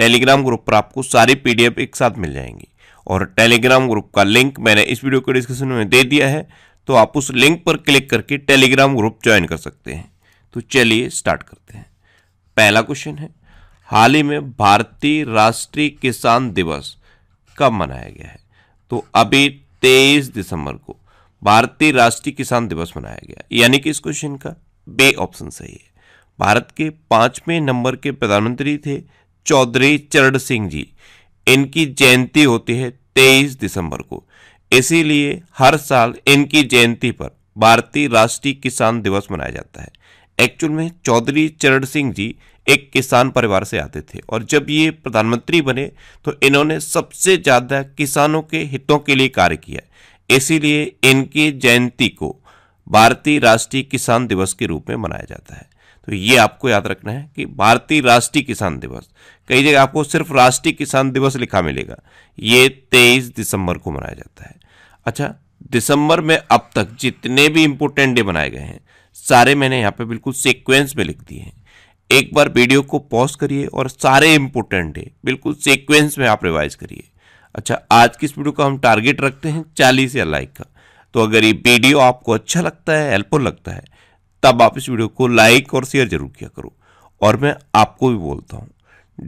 Telegram group पर आपको सारी पीडीएफ एक साथ मिल जाएंगी और टेलीग्राम ग्रुप का लिंक मैंने इस वीडियो के डिस्क्रिप्शन में दे दिया है तो आप उस लिंक पर क्लिक करके टेलीग्राम ग्रुप ज्वाइन कर सकते हैं तो चलिए स्टार्ट करते हैं पहला क्वेश्चन है हाल ही में भारतीय राष्ट्रीय किसान दिवस कब मनाया गया है तो अभी तेईस दिसंबर को भारतीय राष्ट्रीय किसान दिवस मनाया गया यानी कि इस क्वेश्चन का बे ऑप्शन सही है भारत के पांचवें नंबर के प्रधानमंत्री थे चौधरी चरण सिंह जी इनकी जयंती होती है तेईस दिसंबर को इसीलिए हर साल इनकी जयंती पर भारतीय राष्ट्रीय किसान दिवस मनाया जाता है एक्चुअल में चौधरी चरण सिंह जी एक किसान परिवार से आते थे और जब ये प्रधानमंत्री बने तो इन्होंने सबसे ज़्यादा किसानों के हितों के लिए कार्य किया इसीलिए इनकी जयंती को भारतीय राष्ट्रीय किसान दिवस के रूप में मनाया जाता है तो ये आपको याद रखना है कि भारतीय राष्ट्रीय किसान दिवस कई जगह आपको सिर्फ राष्ट्रीय किसान दिवस लिखा मिलेगा ये तेईस दिसंबर को मनाया जाता है अच्छा दिसंबर में अब तक जितने भी इम्पोर्टेंट डे बनाए गए हैं सारे मैंने यहाँ पे बिल्कुल सीक्वेंस में लिख दिए हैं एक बार वीडियो को पॉज करिए और सारे इम्पोर्टेंट डे बिल्कुल सीक्वेंस में आप रिवाइज करिए अच्छा आज की इस वीडियो का हम टारगेट रखते हैं चालीस या लाइक का तो अगर ये वीडियो आपको अच्छा लगता है हेल्पफुल लगता है तब आप इस वीडियो को लाइक और शेयर जरूर किया करो और मैं आपको भी बोलता हूँ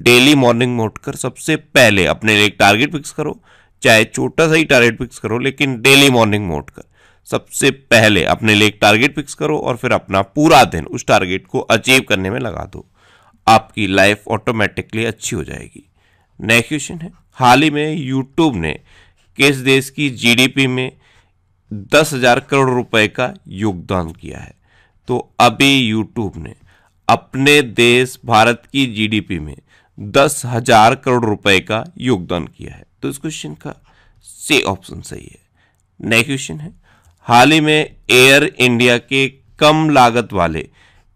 डेली मॉर्निंग में उठकर सबसे पहले अपने लिए एक टारगेट फिक्स करो चाहे छोटा सा ही टारगेट फिक्स करो लेकिन डेली मॉर्निंग में उठकर सबसे पहले अपने लिए एक टारगेट फिक्स करो और फिर अपना पूरा दिन उस टारगेट को अचीव करने में लगा दो आपकी लाइफ ऑटोमेटिकली अच्छी हो जाएगी नेक्स्ट क्वेश्चन है हाल ही में यूट्यूब ने किस देश की जीडीपी में दस हजार करोड़ रुपए का योगदान किया है तो अभी यूट्यूब ने अपने देश भारत की जीडीपी में दस हजार करोड़ रुपए का योगदान किया है तो इस क्वेश्चन का से ऑप्शन सही है नेक्स्ट क्वेश्चन है हाल ही में एयर इंडिया के कम लागत वाले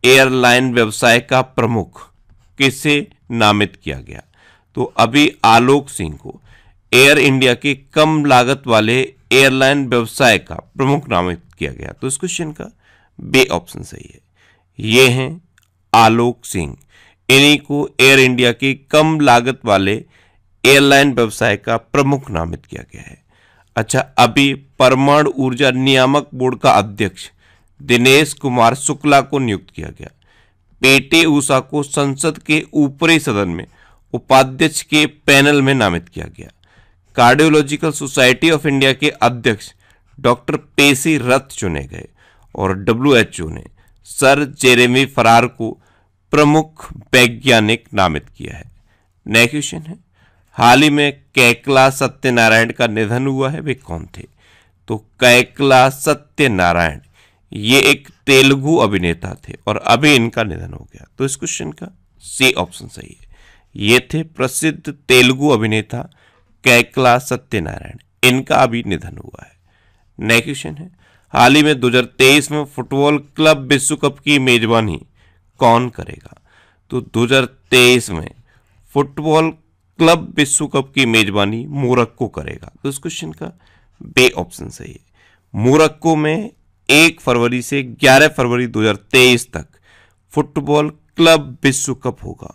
एयरलाइन व्यवसाय का प्रमुख किसे नामित किया गया तो अभी आलोक सिंह को एयर इंडिया के कम लागत वाले एयरलाइन व्यवसाय का प्रमुख नामित किया गया तो इस क्वेश्चन का बे ऑप्शन सही है ये हैं आलोक सिंह इन्हीं को एयर इंडिया के कम लागत वाले एयरलाइन व्यवसाय का प्रमुख नामित किया गया है अच्छा अभी परमाणु ऊर्जा नियामक बोर्ड का अध्यक्ष दिनेश कुमार शुक्ला को नियुक्त किया गया पेटे ऊषा को संसद के ऊपरी सदन में उपाध्यक्ष के पैनल में नामित किया गया कार्डियोलॉजिकल सोसाइटी ऑफ इंडिया के अध्यक्ष डॉक्टर पेसी रथ चुने गए और डब्ल्यूएचओ ने सर जेरेमी फरार को प्रमुख वैज्ञानिक नामित किया है नया क्वेश्चन है हाल ही में कैकला सत्यनारायण का निधन हुआ है वे कौन थे तो कैकला सत्यनारायण ये एक तेलुगु अभिनेता थे और अभी इनका निधन हो गया तो इस क्वेश्चन का सी ऑप्शन सही है ये थे प्रसिद्ध तेलुगु अभिनेता कैकला सत्यनारायण इनका अभी निधन हुआ है नेक्स्ट क्वेश्चन है हाल ही में 2023 में फुटबॉल क्लब विश्व कप की मेजबानी कौन करेगा तो 2023 में फुटबॉल क्लब विश्व कप की मेजबानी मोरक्को करेगा तो इस क्वेश्चन का बे ऑप्शन सही है मोरक्को में एक फरवरी से 11 फरवरी 2023 तक फुटबॉल क्लब विश्व कप होगा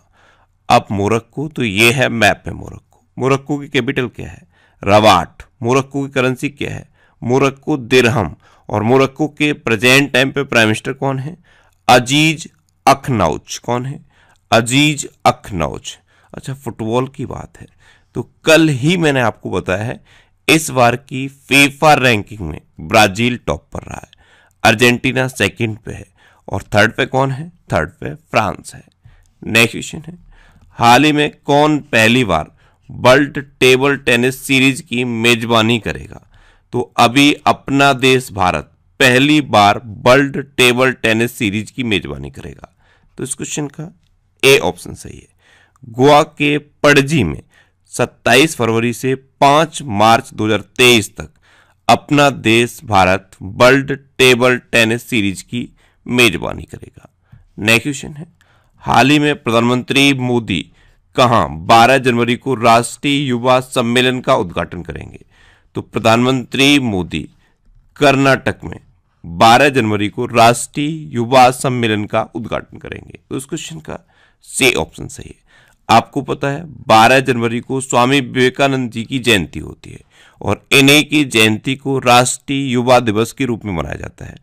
अब मोरक्को तो ये है मैप है मोरक्को मोरक्को की कैपिटल क्या है रवाट मोरक्को की करेंसी क्या है मोरक्को दिरहम और मोरक्को के प्रेजेंट टाइम पे प्राइम मिनिस्टर कौन है अजीज अखनाउच कौन है अजीज अखनाउच अच्छा फुटबॉल की बात है तो कल ही मैंने आपको बताया है इस बार की फीफा रैंकिंग में ब्राजील टॉप पर रहा है अर्जेंटीना सेकंड पे है और थर्ड पे कौन है थर्ड पे फ्रांस है नेक्स्ट क्वेश्चन है हाल ही में कौन पहली बार वर्ल्ड टेबल टेनिस सीरीज की मेजबानी करेगा तो अभी अपना देश भारत पहली बार वर्ल्ड टेबल टेनिस सीरीज की मेजबानी करेगा तो इस क्वेश्चन का ए ऑप्शन सही है गोवा के पड़जी में 27 फरवरी से 5 मार्च 2023 तक अपना देश Bharat world table tennis series की मेजबानी करेगा नेक्स्ट क्वेश्चन है हाल ही में प्रधानमंत्री मोदी कहा 12 जनवरी को राष्ट्रीय युवा सम्मेलन का उद्घाटन करेंगे तो प्रधानमंत्री मोदी कर्नाटक में 12 जनवरी को राष्ट्रीय युवा सम्मेलन का उद्घाटन करेंगे तो इस क्वेश्चन का से ऑप्शन सही है आपको पता है 12 जनवरी को स्वामी विवेकानंद जी की जयंती होती है और इन्हीं की जयंती को राष्ट्रीय युवा दिवस के रूप में मनाया जाता है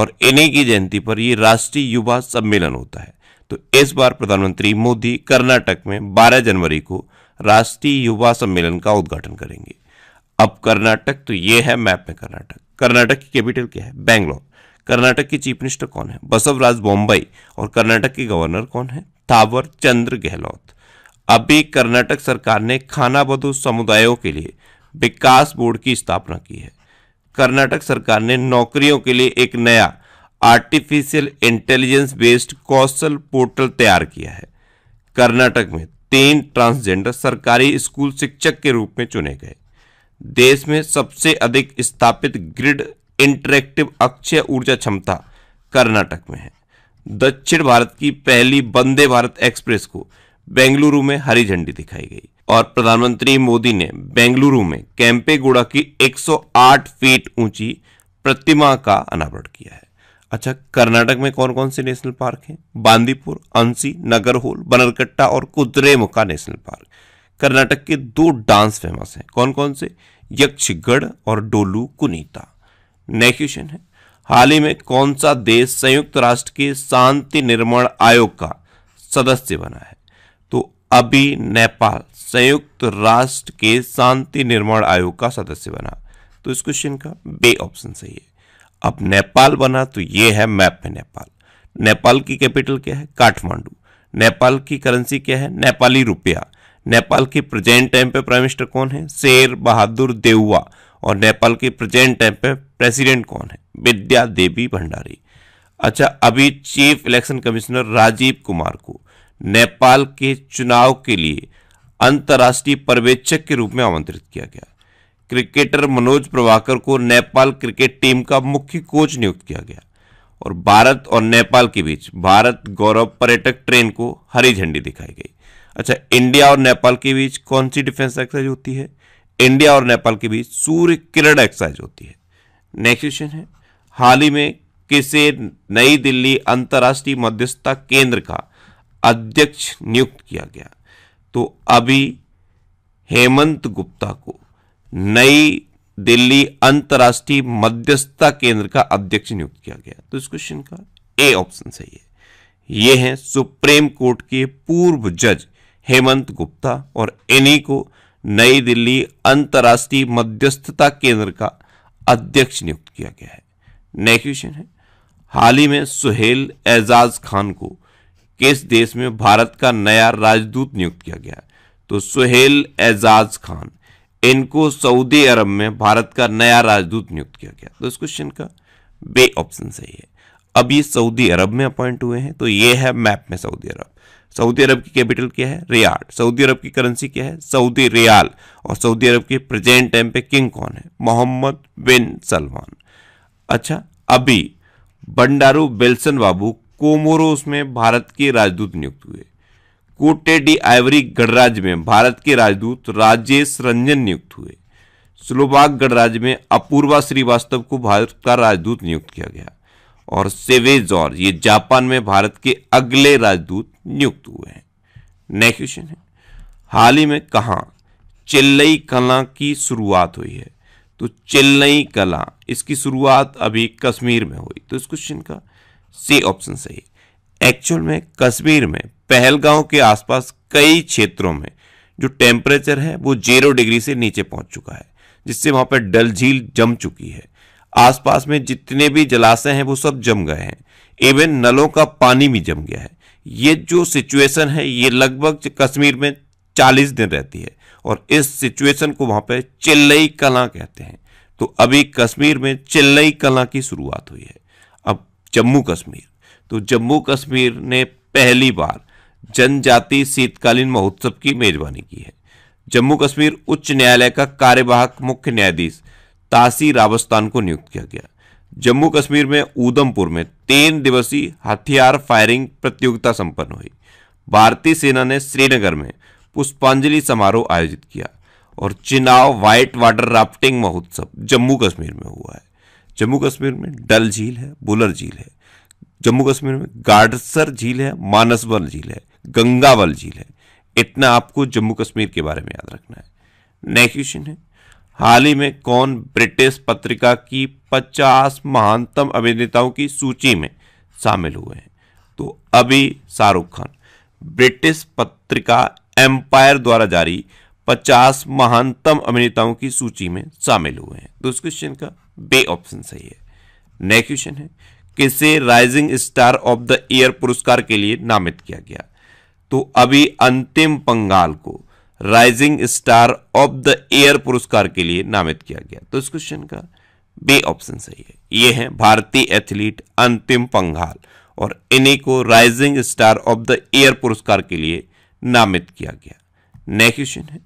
और इन्हीं की जयंती पर यह राष्ट्रीय युवा सम्मेलन होता है तो इस बार प्रधानमंत्री मोदी कर्नाटक में 12 जनवरी को राष्ट्रीय युवा सम्मेलन का उद्घाटन करेंगे अब कर्नाटक तो ये है मैप में कर्नाटक कर्नाटक की कैपिटल क्या है बैंगलोर कर्नाटक की चीफ मिनिस्टर कौन है बसवराज बॉम्बई और कर्नाटक के गवर्नर कौन है थावर चंद्र गहलोत अभी कर्नाटक सरकार ने खानाबदू समुदायों के लिए विकास बोर्ड की स्थापना की है कर्नाटक सरकार ने नौकरियों के लिए एक नया artificial intelligence based Kaushal portal तैयार किया है कर्नाटक में तीन ट्रांसजेंडर सरकारी स्कूल शिक्षक के रूप में चुने गए देश में सबसे अधिक स्थापित ग्रिड इंटरेक्टिव अक्षय ऊर्जा क्षमता कर्नाटक में है दक्षिण भारत की पहली वंदे भारत एक्सप्रेस को बेंगलुरु में हरी झंडी दिखाई गई और प्रधानमंत्री मोदी ने बेंगलुरु में गुड़ा की 108 फीट ऊंची प्रतिमा का अनावरण किया है अच्छा कर्नाटक में कौन कौन से नेशनल पार्क हैं बांदीपुर अंसी नगरहोल बनरकट्टा और कुद्रेमुखा नेशनल पार्क कर्नाटक के दो डांस फेमस हैं कौन कौन से यक्षगढ़ और डोलू कुनीता नेक्स्ट क्वेश्चन है हाल ही में कौन सा देश संयुक्त राष्ट्र के शांति निर्माण आयोग का सदस्य बना है तो अभी नेपाल संयुक्त राष्ट्र के शांति निर्माण आयोग का सदस्य बना तो इस क्वेश्चन का बे ऑप्शन सही है अब नेपाल बना तो ये है मैप में नेपाल नेपाल की कैपिटल क्या है काठमांडू नेपाल की करेंसी क्या है नेपाली रुपया नेपाल के प्रेजेंट टाइम पे प्राइम मिनिस्टर कौन है शेर बहादुर देउआ और नेपाल के प्रेजेंट टाइम पे प्रेसिडेंट कौन है विद्या देवी भंडारी अच्छा अभी chief election commissioner Rajiv Kumar को नेपाल के चुनाव के लिए अंतर्राष्ट्रीय पर्यवेक्षक के रूप में आमंत्रित किया गया क्रिकेटर मनोज प्रभाकर को नेपाल क्रिकेट टीम का मुख्य कोच नियुक्त किया गया और भारत और नेपाल के बीच भारत गौरव पर्यटक ट्रेन को हरी झंडी दिखाई गई अच्छा इंडिया और नेपाल के बीच कौन सी डिफेंस एक्सरसाइज होती है इंडिया और नेपाल के बीच सूर्य किरण एक्सरसाइज होती है नेक्स्ट क्वेश्चन है हाल ही में किसे नई दिल्ली अंतर्राष्ट्रीय मध्यस्थता केंद्र का अध्यक्ष नियुक्त किया गया तो अभी हेमंत गुप्ता को नई दिल्ली अंतर्राष्ट्रीय मध्यस्थता केंद्र का अध्यक्ष नियुक्त किया गया तो इस क्वेश्चन का ए ऑप्शन सही है ये है सुप्रीम कोर्ट के पूर्व जज हेमंत गुप्ता और एनी को नई दिल्ली अंतर्राष्ट्रीय मध्यस्थता केंद्र का अध्यक्ष नियुक्त किया गया है नेक्स्ट क्वेश्चन है हाल ही में सुहेल एजाज खान को किस देश में भारत का नया राजदूत नियुक्त किया गया है तो सुहेल एजाज खान इनको सऊदी अरब में भारत का नया राजदूत नियुक्त किया गया तो इस क्वेश्चन का बे ऑप्शन सही है अब ये सऊदी अरब में अपॉइंट हुए हैं तो ये है मैप में सऊदी अरब सऊदी अरब की कैपिटल क्या है रियाड सऊदी अरब की करेंसी क्या है सऊदी रियाल और सऊदी अरब के प्रेजेंट टाइम पे किंग कौन है मोहम्मद बिन सलमान अच्छा अभी बंडारू बेल्सन बाबू कोमोरोस में भारत के राजदूत नियुक्त हुए कोटे डी आइवरी गणराज्य में भारत के राजदूत राजेश रंजन नियुक्त हुए स्लोबाग गणराज्य में अपूर्वा श्रीवास्तव को भारत का राजदूत नियुक्त किया गया और सेवे जॉर्ज ये जापान में भारत के अगले राजदूत नियुक्त हुए हैं नेक्स्ट क्वेश्चन है हाल ही में कहाँ चेन्नई कला की शुरुआत हुई है तो चेन्नई कला इसकी शुरुआत अभी कश्मीर में हुई तो इस क्वेश्चन का सी ऑप्शन सही एक्चुअल में कश्मीर में पहलगांव के आसपास कई क्षेत्रों में जो टेम्परेचर है वो जीरो डिग्री से नीचे पहुंच चुका है जिससे वहां पर डल झील जम चुकी है आसपास में जितने भी जलाशय हैं वो सब जम गए हैं इवन नलों का पानी भी जम गया है ये जो सिचुएशन है ये लगभग कश्मीर में चालीस दिन रहती है और इस सिचुएशन को वहाँ पे चिल्लई कला कहते हैं तो अभी कश्मीर में चिल्लई कला की शुरुआत हुई है अब जम्मू कश्मीर तो जम्मू कश्मीर ने पहली बार जनजाति शीतकालीन महोत्सव की मेजबानी की है जम्मू कश्मीर उच्च न्यायालय का कार्यवाहक मुख्य न्यायाधीश तासी रावस्तान को नियुक्त किया गया जम्मू कश्मीर में ऊधमपुर में तीन दिवसीय हथियार फायरिंग प्रतियोगिता संपन्न हुई भारतीय सेना ने श्रीनगर में पुष्पांजलि समारोह आयोजित किया और चिनाव व्हाइट वाटर राफ्टिंग महोत्सव जम्मू कश्मीर में हुआ है जम्मू कश्मीर में डल झील है बुलर झील है जम्मू कश्मीर में गाडसर झील है मानसबल झील है गंगावल झील है इतना आपको जम्मू कश्मीर के बारे में याद रखना है नेक्स्ट क्वेश्चन है हाल ही में कौन ब्रिटिश पत्रिका की 50 महानतम अभिनेताओं की सूची में शामिल हुए हैं तो अभी शाहरुख खान ब्रिटिश पत्रिका एम्पायर द्वारा जारी 50 महानतम अभिनेताओं की सूची में शामिल हुए हैं तो इस क्वेश्चन का बे ऑप्शन सही है नेक्स्ट क्वेश्चन है किसे rising star of the year पुरस्कार के लिए नामित किया गया तो अभी अंतिम पंगाल को rising star of the year पुरस्कार के लिए नामित किया गया तो इस क्वेश्चन का बी ऑप्शन सही है ये है भारतीय एथलीट अंतिम पंघाल और इन्हीं को rising star of the year पुरस्कार के लिए नामित किया गया नेक्स्ट क्वेश्चन है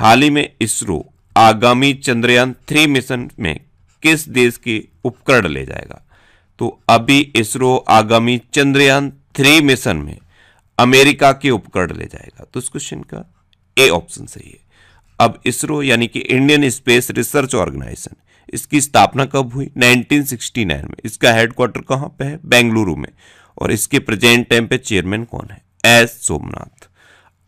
हाल ही में इसरो आगामी चंद्रयान थ्री मिशन में किस देश के उपकरण ले जाएगा तो अभी इसरो आगामी चंद्रयान थ्री मिशन में अमेरिका के उपकरण ले जाएगा तो इस क्वेश्चन का ए ऑप्शन सही है अब इसरो यानी कि इंडियन स्पेस रिसर्च ऑर्गेनाइजेशन इसकी स्थापना कब हुई 1969 में इसका हेडक्वार्टर कहाँ पे है बेंगलुरु में और इसके प्रेजेंट टाइम पे चेयरमैन कौन है एस सोमनाथ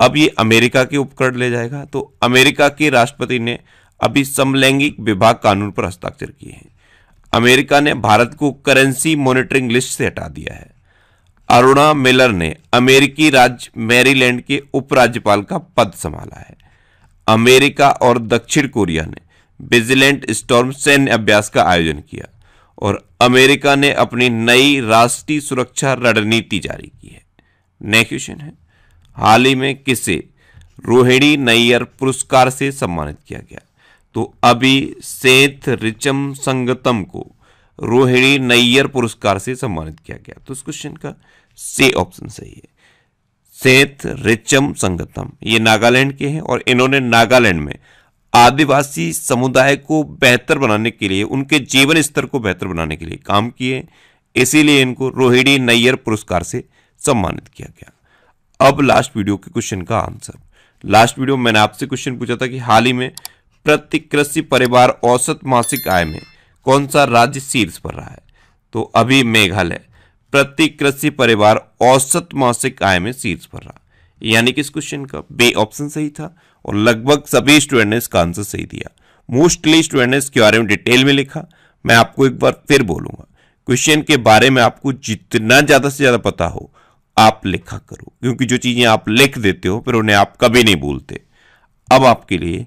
अब ये अमेरिका के उपकरण ले जाएगा तो अमेरिका के राष्ट्रपति ने अभी समलैंगिक विभाग कानून पर हस्ताक्षर किए हैं अमेरिका ने भारत को करेंसी मॉनिटरिंग लिस्ट से हटा दिया है अरुणा मिलर ने अमेरिकी राज्य मैरीलैंड के उपराज्यपाल का पद संभाला है अमेरिका और दक्षिण कोरिया ने विजिलेंट स्टॉर्म सैन्य अभ्यास का आयोजन किया और अमेरिका ने अपनी नई राष्ट्रीय सुरक्षा रणनीति जारी की है नेक्स्ट क्वेश्चन है हाल ही में किसे रोहिणी नैयर पुरस्कार से सम्मानित किया गया तो अभी सेठ रिचम संगतम को रोहिणी नैयर पुरस्कार से सम्मानित किया गया तो इस क्वेश्चन का से ऑप्शन सही है सेथ रिचम संगतम ये नागालैंड के हैं और इन्होंने नागालैंड में आदिवासी समुदाय को बेहतर बनाने के लिए उनके जीवन स्तर को बेहतर बनाने के लिए काम किए इसीलिए इनको रोहिणी नैयर पुरस्कार से सम्मानित किया गया अब लास्ट वीडियो के क्वेश्चन का आंसर लास्ट वीडियो मैंने आपसे क्वेश्चन पूछा था कि हाल ही में प्रतिकृषि परिवार औसत मासिक आय में कौन सा राज्य शीर्ष पर रहा है तो अभी मेघालय प्रति कृषि परिवार औसत मासिक आय में शीर्ष पर रहा यानी कि इस क्वेश्चन का बे ऑप्शन सही था और लगभग सभी स्टूडेंट ने इसका आंसर सही दिया मोस्टली स्टूडेंट ने इसके बारे में डिटेल में लिखा मैं आपको एक बार फिर बोलूंगा क्वेश्चन के बारे में आपको जितना ज़्यादा से ज़्यादा पता हो आप लिखा करो क्योंकि जो चीज़ें आप लिख देते हो फिर उन्हें आप कभी नहीं भूलते अब आपके लिए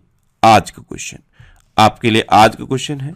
आज का क्वेश्चन आपके लिए आज का क्वेश्चन है